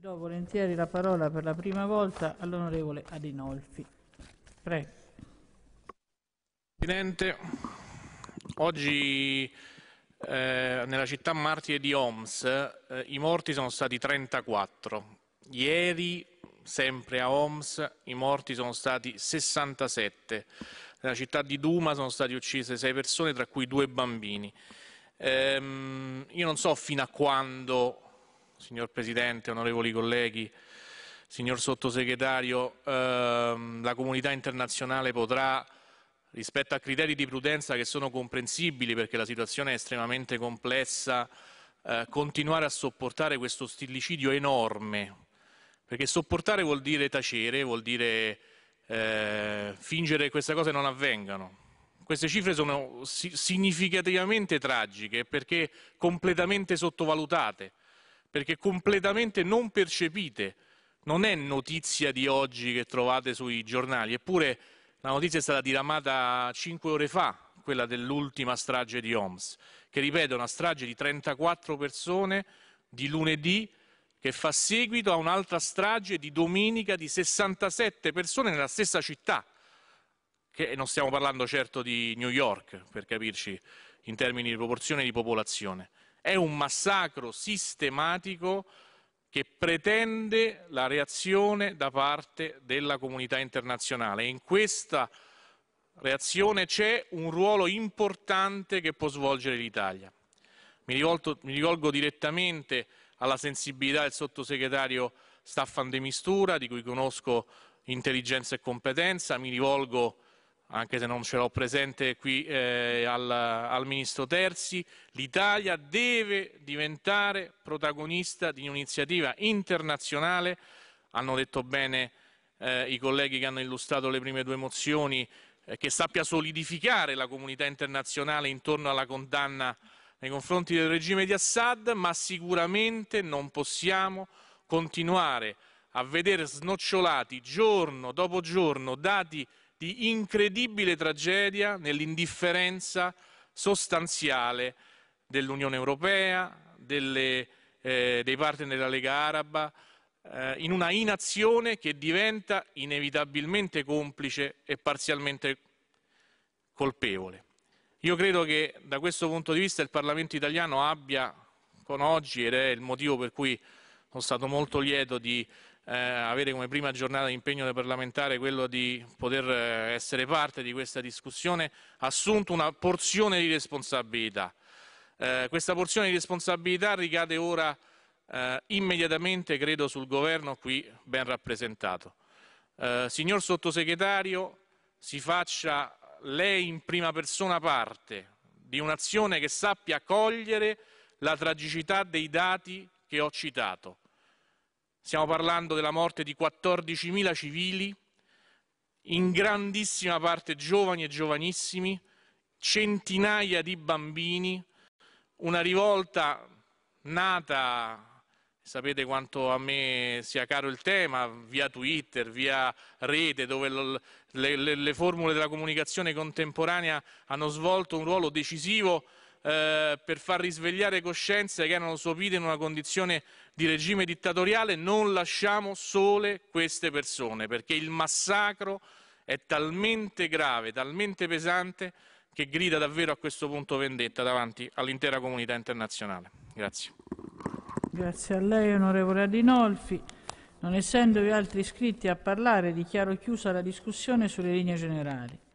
Do volentieri la parola per la prima volta all'onorevole Adinolfi. Prego. Presidente, oggi eh, nella città martire di Homs eh, i morti sono stati 34. Ieri, sempre a Homs, i morti sono stati 67. Nella città di Duma sono state uccise sei persone, tra cui due bambini. Ehm, io non so fino a quando signor Presidente, onorevoli colleghi, signor Sottosegretario, ehm, la comunità internazionale potrà, rispetto a criteri di prudenza che sono comprensibili perché la situazione è estremamente complessa, eh, continuare a sopportare questo stillicidio enorme, perché sopportare vuol dire tacere, vuol dire eh, fingere che queste cose non avvengano. Queste cifre sono significativamente tragiche perché completamente sottovalutate perché completamente non percepite. Non è notizia di oggi che trovate sui giornali, eppure la notizia è stata diramata cinque ore fa, quella dell'ultima strage di Homs, che ripeto è una strage di 34 persone di lunedì che fa seguito a un'altra strage di domenica di 67 persone nella stessa città, che non stiamo parlando certo di New York, per capirci, in termini di proporzione di popolazione. È un massacro sistematico che pretende la reazione da parte della comunità internazionale. In questa reazione c'è un ruolo importante che può svolgere l'Italia. Mi, mi rivolgo direttamente alla sensibilità del sottosegretario Staffan De Mistura, di cui conosco intelligenza e competenza, mi rivolgo anche se non ce l'ho presente qui eh, al, al, ministro Terzi, l'Italia deve diventare protagonista di un'iniziativa internazionale, hanno detto bene eh, i colleghi che hanno illustrato le prime due mozioni, eh, che sappia solidificare la comunità internazionale intorno alla condanna nei confronti del regime di Assad, ma sicuramente non possiamo continuare a vedere snocciolati giorno dopo giorno dati di incredibile tragedia nell'indifferenza sostanziale dell'Unione Europea, delle, eh, dei partner della Lega Araba, eh, in una inazione che diventa inevitabilmente complice e parzialmente colpevole. Io credo che da questo punto di vista il Parlamento italiano abbia con oggi, ed è il motivo per cui sono stato molto lieto di eh, avere come prima giornata di impegno parlamentare quello di poter eh, essere parte di questa discussione, ha assunto una porzione di responsabilità. Eh, questa porzione di responsabilità ricade ora eh, immediatamente, credo, sul governo qui ben rappresentato. Eh, signor Sottosegretario, si faccia lei in prima persona parte di un'azione che sappia cogliere la tragicità dei dati che ho citato. Stiamo parlando della morte di 14.000 civili, in grandissima parte giovani e giovanissimi, centinaia di bambini, una rivolta nata, sapete quanto a me sia caro il tema, via Twitter, via rete, dove le, le, le formule della comunicazione contemporanea hanno svolto un ruolo decisivo eh, per far risvegliare coscienze che erano sopite in una condizione di regime dittatoriale, non lasciamo sole queste persone, perché il massacro è talmente grave, talmente pesante, che grida davvero a questo punto vendetta davanti all'intera comunità internazionale. Grazie. Grazie a lei, onorevole Adinolfi. Non essendovi altri iscritti a parlare, dichiaro chiusa la discussione sulle linee generali.